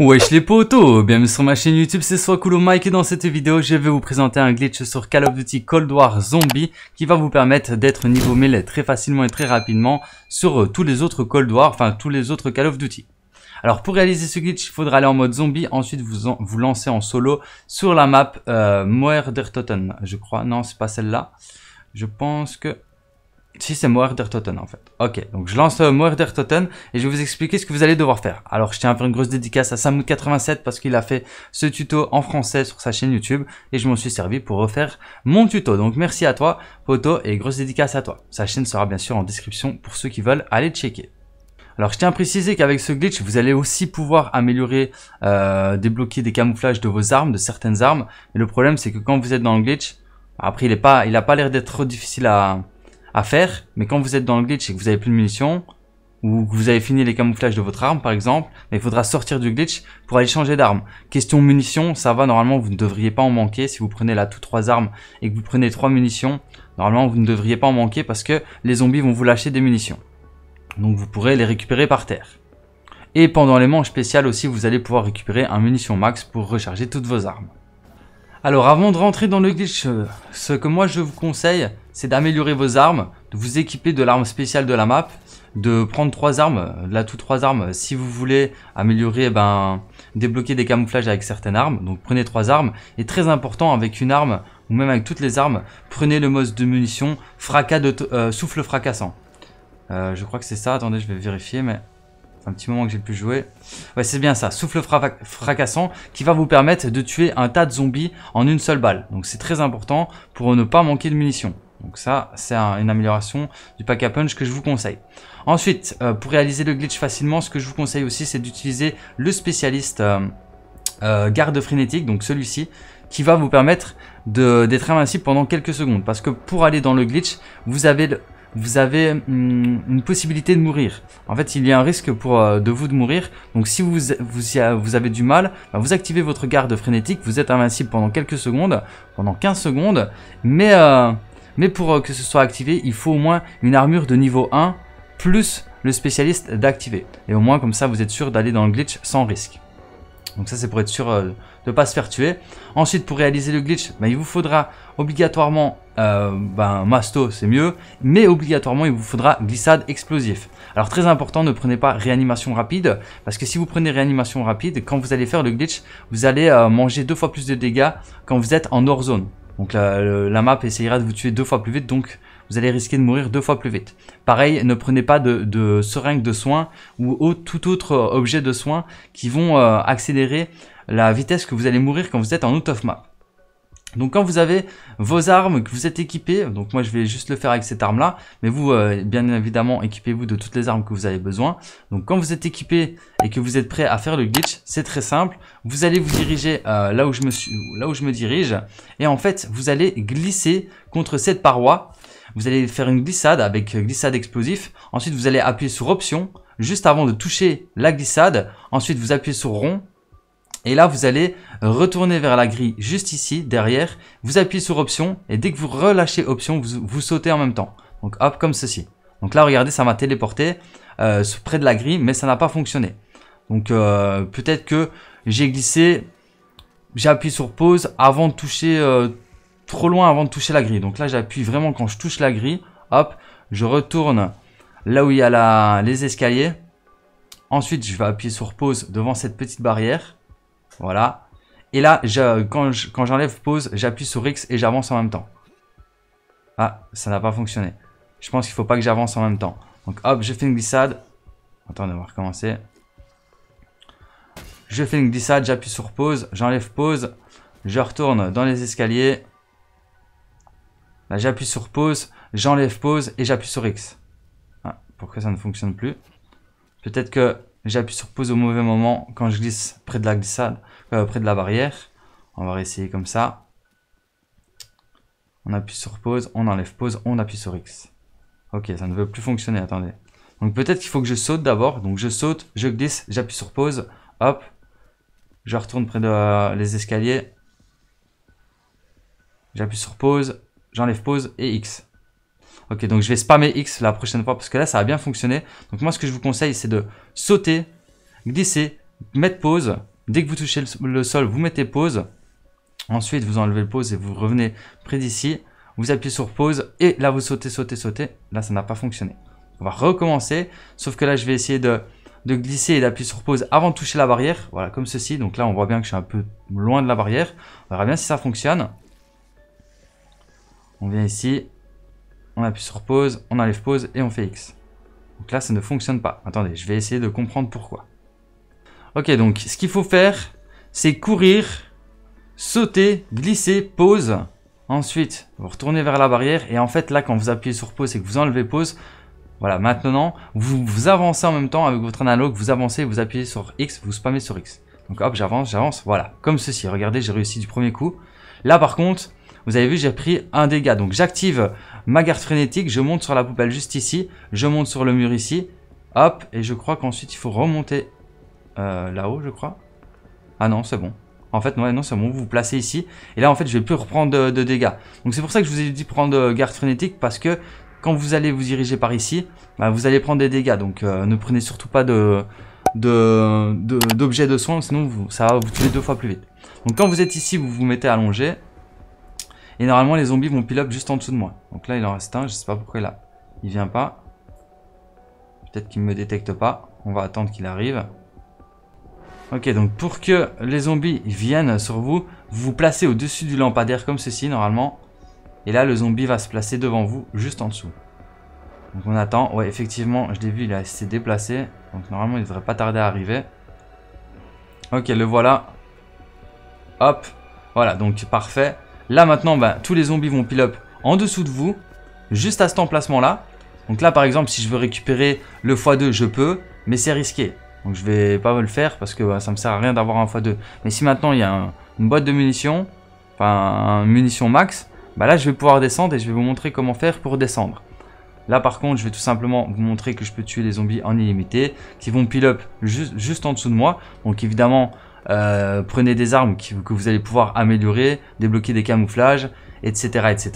Wesh les potos, bienvenue sur ma chaîne YouTube, c'est soit Mike et dans cette vidéo je vais vous présenter un glitch sur Call of Duty Cold War Zombie qui va vous permettre d'être niveau 1000 très facilement et très rapidement sur euh, tous les autres Cold War, enfin tous les autres Call of Duty. Alors pour réaliser ce glitch, il faudra aller en mode zombie, ensuite vous, vous lancez en solo sur la map euh, Totten je crois, non c'est pas celle-là, je pense que si c'est Moerder Totten en fait. Ok, donc je lance euh, Moerder Totten et je vais vous expliquer ce que vous allez devoir faire. Alors je tiens à faire une grosse dédicace à samut 87 parce qu'il a fait ce tuto en français sur sa chaîne YouTube et je m'en suis servi pour refaire mon tuto. Donc merci à toi Poto et grosse dédicace à toi. Sa chaîne sera bien sûr en description pour ceux qui veulent aller checker. Alors je tiens à préciser qu'avec ce glitch, vous allez aussi pouvoir améliorer, euh, débloquer des camouflages de vos armes, de certaines armes. Mais le problème c'est que quand vous êtes dans le glitch, après il est pas, il a pas l'air d'être trop difficile à, à faire, mais quand vous êtes dans le glitch et que vous avez plus de munitions, ou que vous avez fini les camouflages de votre arme par exemple, il faudra sortir du glitch pour aller changer d'arme. Question munitions, ça va, normalement vous ne devriez pas en manquer si vous prenez là toutes trois armes et que vous prenez trois munitions, normalement vous ne devriez pas en manquer parce que les zombies vont vous lâcher des munitions. Donc vous pourrez les récupérer par terre. Et pendant les manches spéciales aussi, vous allez pouvoir récupérer un munition max pour recharger toutes vos armes. Alors avant de rentrer dans le glitch, euh, ce que moi je vous conseille, c'est d'améliorer vos armes, de vous équiper de l'arme spéciale de la map, de prendre trois armes, là toutes trois armes, si vous voulez améliorer, eh ben débloquer des camouflages avec certaines armes, donc prenez trois armes, et très important avec une arme, ou même avec toutes les armes, prenez le mode de munitions, fracas de euh, souffle fracassant. Euh, je crois que c'est ça, attendez je vais vérifier, mais un petit moment que j'ai pu jouer Ouais, c'est bien ça, souffle fracassant qui va vous permettre de tuer un tas de zombies en une seule balle. Donc c'est très important pour ne pas manquer de munitions. Donc ça, c'est une amélioration du pack à punch que je vous conseille. Ensuite, euh, pour réaliser le glitch facilement, ce que je vous conseille aussi, c'est d'utiliser le spécialiste euh, euh, garde frénétique, donc celui-ci, qui va vous permettre d'être invincible pendant quelques secondes. Parce que pour aller dans le glitch, vous avez... Le, vous avez hum, une possibilité de mourir. En fait, il y a un risque pour euh, de vous de mourir. Donc si vous, avez du mal, bah, vous activez votre garde frénétique, vous êtes invincible pendant quelques secondes, pendant 15 secondes. Mais, euh, pour euh, que ce soit activé, il faut au moins une armure de niveau 1 plus le spécialiste d'activer. Et au moins comme ça, vous êtes sûr d'aller dans le glitch sans risque. Donc ça c'est pour être sûr euh, de ne pas se faire tuer. Ensuite pour réaliser le glitch, bah, il vous faudra obligatoirement ben, masto c'est mieux, mais obligatoirement il vous faudra glissade explosif. Alors très important, ne prenez pas réanimation rapide, parce que si vous prenez réanimation rapide, quand vous allez faire le glitch, vous allez euh, manger deux fois plus de dégâts quand vous êtes en hors zone. Donc la, la map essayera de vous tuer deux fois plus vite, donc vous allez risquer de mourir deux fois plus vite. Pareil, ne prenez pas de, de seringues de soins ou tout autre euh, objet de soins qui vont euh, accélérer la vitesse que vous allez mourir quand vous êtes en out of map. Donc quand vous avez vos armes, que vous êtes équipé, donc moi je vais juste le faire avec cette arme là, mais vous euh, bien évidemment équipez-vous de toutes les armes que vous avez besoin. Donc quand vous êtes équipé et que vous êtes prêt à faire le glitch, c'est très simple, vous allez vous diriger là, où je me suis, là où je me dirige et en fait vous allez glisser contre cette paroi vous allez faire une glissade avec euh, glissade explosif. Ensuite, vous allez appuyer sur option juste avant de toucher la glissade. Ensuite, vous appuyez sur rond. Et là, vous allez retourner vers la grille juste ici, derrière. Vous appuyez sur option et dès que vous relâchez option, vous, sautez en même temps. Donc hop, comme ceci. Donc là, regardez, ça m'a téléporté euh, près de la grille, mais ça n'a pas fonctionné. Donc euh, peut-être que j'ai glissé, j'ai appuyé sur pause avant de toucher trop loin avant de toucher la grille. Donc là, j'appuie vraiment quand je touche la grille. Hop, je retourne là où il y a les escaliers. Ensuite, je vais appuyer sur pause devant cette petite barrière. Voilà. Et là, je, quand j'enlève pause, j'appuie sur X et j'avance en même temps. Ah, ça n'a pas fonctionné. Je pense qu'il ne faut pas que j'avance en même temps. Donc hop, je fais une glissade. Attends, on va recommencer. Je fais une glissade, j'appuie sur pause, j'enlève pause. Je retourne dans les escaliers. Là, bah, j'appuie sur pause, j'enlève pause et j'appuie sur X. pourquoi ça ne fonctionne plus Peut-être que j'appuie sur pause au mauvais moment quand je glisse près de la glissade, euh, près de la barrière. On va réessayer comme ça. On appuie sur pause, on enlève pause, on appuie sur X. Ok, ça ne veut plus fonctionner, attendez. Donc peut-être qu'il faut que je saute d'abord. Donc je saute, je glisse, j'appuie sur pause, hop. Je retourne près de euh, escaliers. J'appuie sur pause, j'enlève pause et X. Ok, donc je vais spammer X la prochaine fois parce que là, ça a bien fonctionné. Donc moi, ce que je vous conseille, c'est de sauter, glisser, mettre pause. Dès que vous touchez le sol, vous mettez pause. Ensuite, vous enlevez le pause et vous revenez près d'ici. Vous appuyez sur pause et là, vous sautez, sautez, sautez. Là, ça n'a pas fonctionné. On va recommencer. Sauf que là, je vais essayer de, glisser et d'appuyer sur pause avant de toucher la barrière. Voilà, comme ceci. Donc là, on voit bien que je suis un peu loin de la barrière. On verra bien si ça fonctionne. On vient ici, on appuie sur pause, on enlève pause et on fait X. Donc là, ça ne fonctionne pas. Attendez, je vais essayer de comprendre pourquoi. Ok, donc ce qu'il faut faire, c'est courir, sauter, glisser, pause. Ensuite, vous retournez vers la barrière et en fait là, quand vous appuyez sur pause et que vous enlevez pause, voilà, maintenant, vous, vous avancez en même temps avec votre analogue, vous avancez, vous appuyez sur X, vous spammez sur X. Donc hop, j'avance, j'avance, voilà, comme ceci. Regardez, j'ai réussi du premier coup. Là par contre, vous avez vu, j'ai pris un dégât. Donc j'active ma garde frénétique, je monte sur la poubelle juste ici, je monte sur le mur ici. Hop, et je crois qu'ensuite il faut remonter euh, là-haut, je crois. Ah non, c'est bon. En fait, non, non c'est bon, vous vous placez ici. Et là, en fait, je vais plus reprendre de, dégâts. Donc c'est pour ça que je vous ai dit prendre euh, garde frénétique, parce que quand vous allez vous diriger par ici, bah, vous allez prendre des dégâts. Donc euh, ne prenez surtout pas de d'objets de, soins, sinon ça va vous tuer deux fois plus vite. Donc quand vous êtes ici, vous vous mettez allongé, et normalement, les zombies vont pile up juste en dessous de moi. Donc là, il en reste un. Je sais pas pourquoi là. Il vient pas. Peut-être qu'il me détecte pas. On va attendre qu'il arrive. Ok, donc pour que les zombies viennent sur vous, vous vous placez au-dessus du lampadaire comme ceci, normalement. Et là, le zombie va se placer devant vous, juste en dessous. Donc on attend. Ouais, effectivement, je l'ai vu, il s'est déplacé. Donc normalement, il devrait pas tarder à arriver. Ok, le voilà. Hop. Voilà, donc parfait. Là maintenant, bah, tous les zombies vont pile-up en dessous de vous, juste à cet emplacement-là. Donc là, par exemple, si je veux récupérer le x2, je peux, mais c'est risqué. Donc je vais pas me le faire parce que ça bah, ça me sert à rien d'avoir un x2. Mais si maintenant il y a une boîte de munitions, enfin une munition max, bah là je vais pouvoir descendre et je vais vous montrer comment faire pour descendre. Là par contre je vais tout simplement vous montrer que je peux tuer les zombies en illimité qui vont pile up juste, juste en dessous de moi. Donc évidemment euh, prenez des armes que vous allez pouvoir améliorer, débloquer des camouflages, etc., etc.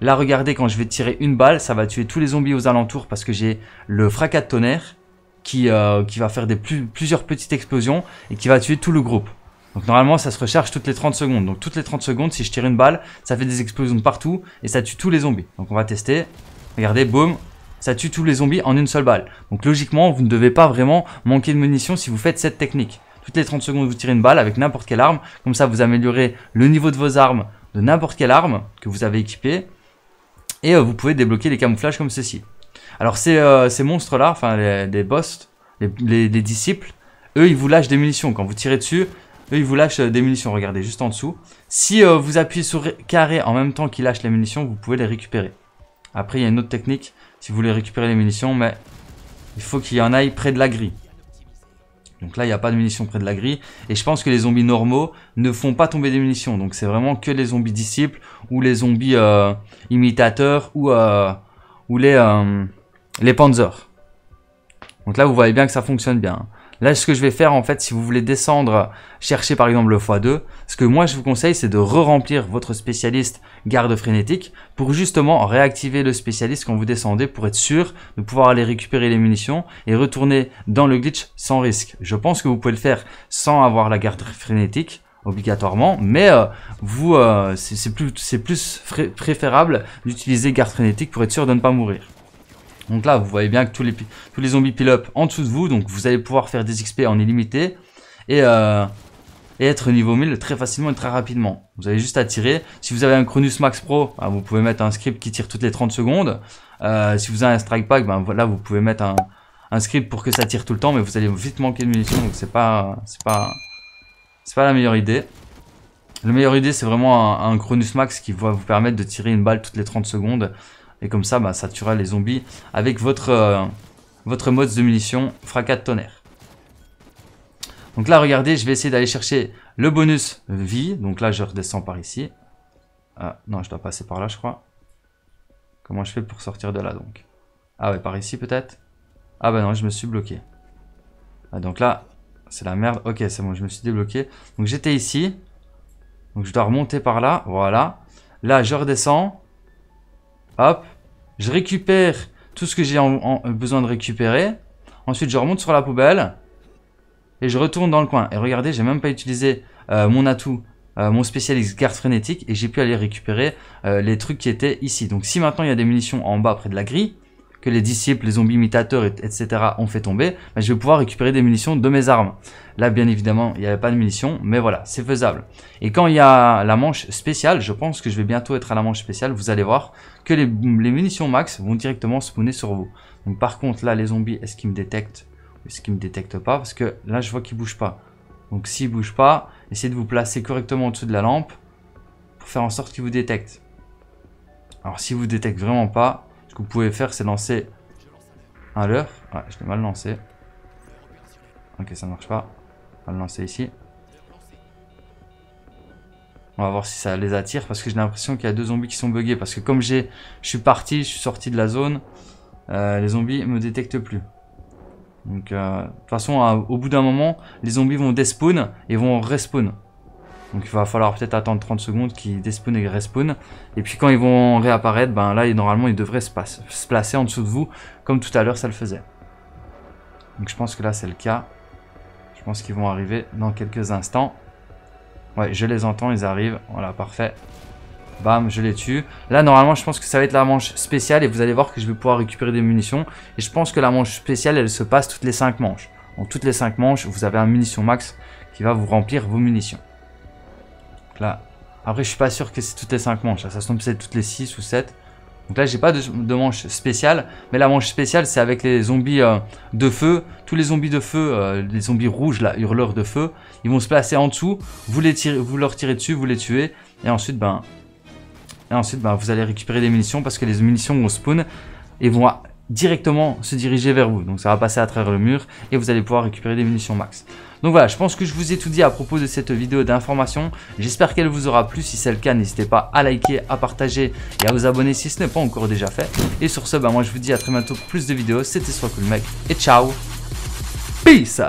Là, regardez, quand je vais tirer une balle, ça va tuer tous les zombies aux alentours parce que j'ai le fracas de tonnerre qui, euh, qui va faire des plusieurs petites explosions et qui va tuer tout le groupe. Donc normalement, ça se recharge toutes les 30 secondes. Donc toutes les 30 secondes, si je tire une balle, ça fait des explosions partout et ça tue tous les zombies. Donc on va tester. Regardez, boum, ça tue tous les zombies en une seule balle. Donc logiquement, vous ne devez pas vraiment manquer de munitions si vous faites cette technique. Toutes les 30 secondes, vous tirez une balle avec n'importe quelle arme. Comme ça, vous améliorez le niveau de vos armes, de n'importe quelle arme que vous avez équipée. Et euh, vous pouvez débloquer les camouflages comme ceci. Alors ces, euh, ces monstres-là, enfin les, boss, les, disciples, eux ils vous lâchent des munitions. Quand vous tirez dessus, eux ils vous lâchent euh, des munitions. Regardez juste en dessous. Si vous appuyez sur carré en même temps qu'ils lâchent les munitions, vous pouvez les récupérer. Après il y a une autre technique si vous voulez récupérer les munitions, mais il faut qu'il y en aille près de la grille. Donc là, il n'y a pas de munitions près de la grille. Et je pense que les zombies normaux ne font pas tomber des munitions. Donc c'est vraiment que les zombies disciples ou les zombies euh, imitateurs ou, euh, les, euh, les panzers. Donc là, vous voyez bien que ça fonctionne bien. Là, ce que je vais faire, en fait, si vous voulez descendre, chercher par exemple le x2, ce que moi je vous conseille, c'est de re-remplir votre spécialiste garde frénétique pour justement réactiver le spécialiste quand vous descendez pour être sûr de pouvoir aller récupérer les munitions et retourner dans le glitch sans risque. Je pense que vous pouvez le faire sans avoir la garde frénétique obligatoirement, mais euh, vous, euh, c'est plus, plus préférable d'utiliser garde frénétique pour être sûr de ne pas mourir. Donc là, vous voyez bien que tous les, tous les zombies pile-up en dessous de vous, donc vous allez pouvoir faire des XP en illimité et, euh, être niveau 1000 très facilement et très rapidement. Vous avez juste à tirer. Si vous avez un Chronus Max Pro, ben, vous pouvez mettre un script qui tire toutes les 30 secondes. Euh, si vous avez un Strike Pack, ben, vous pouvez mettre un, script pour que ça tire tout le temps, mais vous allez vite manquer de munitions, donc c'est pas, c'est pas, c'est pas la meilleure idée. La meilleure idée, c'est vraiment un, un, Max qui va vous permettre de tirer une balle toutes les 30 secondes et comme ça, bah, ça tuera les zombies avec votre, euh, votre mode de munition fracas de tonnerre. Donc là, regardez, je vais essayer d'aller chercher le bonus vie. Donc là, je redescends par ici. Ah, non, je dois passer par là, je crois. Comment je fais pour sortir de là, donc Ah ouais, par ici, peut-être Ah bah non, je me suis bloqué. Ah, donc là, c'est la merde. Ok, c'est bon, je me suis débloqué. Donc j'étais ici. Donc je dois remonter par là. Voilà. Là, je redescends. Hop, je récupère tout ce que j'ai besoin de récupérer. Ensuite, je remonte sur la poubelle et je retourne dans le coin. Et regardez, j'ai même pas utilisé euh, mon atout, euh, mon spécialiste garde frénétique et j'ai pu aller récupérer euh, les trucs qui étaient ici. Donc si maintenant il y a des munitions en bas près de la grille, que les disciples, les zombies imitateurs, etc. ont fait tomber, bah, je vais pouvoir récupérer des munitions de mes armes. Là, bien évidemment, il n'y avait pas de munitions, mais voilà, c'est faisable. Et quand il y a la manche spéciale, je pense que je vais bientôt être à la manche spéciale, vous allez voir que les, munitions max vont directement spawner sur vous. Donc par contre, là, les zombies, est-ce qu'ils me détectent est-ce qu'ils me détectent pas Parce que là, je vois qu'ils ne bougent pas. Donc s'ils ne bougent pas, essayez de vous placer correctement au-dessus de la lampe pour faire en sorte qu'ils vous détectent. Alors si vous détectent vraiment pas, pouvez faire, c'est lancer à l'heure je l'ai mal lancé. Ok, ça marche pas. On le lancer ici. On va voir si ça les attire parce que j'ai l'impression qu'il y a deux zombies qui sont buggés. Parce que comme j'ai, je suis parti, je suis sorti de la zone, euh, les zombies me détectent plus. Donc, euh, de toute façon, au bout d'un moment, les zombies vont despawn et vont respawn. Donc il va falloir peut-être attendre 30 secondes qu'ils despawn et respawn. Et puis quand ils vont réapparaître, ben là normalement ils devraient se, se placer en dessous de vous, comme tout à l'heure ça le faisait. Donc je pense que là c'est le cas. Je pense qu'ils vont arriver dans quelques instants. Ouais, je les entends, ils arrivent. Voilà, parfait. Bam, je les tue. Là, normalement, je pense que ça va être la manche spéciale et vous allez voir que je vais pouvoir récupérer des munitions. Et je pense que la manche spéciale, elle se passe toutes les 5 manches. En toutes les 5 manches, vous avez un munition max qui va vous remplir vos munitions après je suis pas sûr que c'est toutes les 5 manches, ça se peut c'est toutes les 6 ou 7. Donc là j'ai pas de, manche spéciale, mais la manche spéciale c'est avec les zombies euh, de feu. Tous les zombies de feu, euh, les zombies rouges là, hurleurs de feu, ils vont se placer en dessous, vous, les tirez, vous leur tirez dessus, vous les tuez, et ensuite ben... Et ensuite ben, vous allez récupérer des munitions parce que les munitions vont spawn et vont directement se diriger vers vous. Donc ça va passer à travers le mur et vous allez pouvoir récupérer des munitions max. Donc voilà, je pense que je vous ai tout dit à propos de cette vidéo d'information. J'espère qu'elle vous aura plu. Si c'est le cas, n'hésitez pas à liker, à partager et à vous abonner si ce n'est pas encore déjà fait. Et sur ce, bah moi je vous dis à très bientôt pour plus de vidéos. C'était Soit Mec et ciao Peace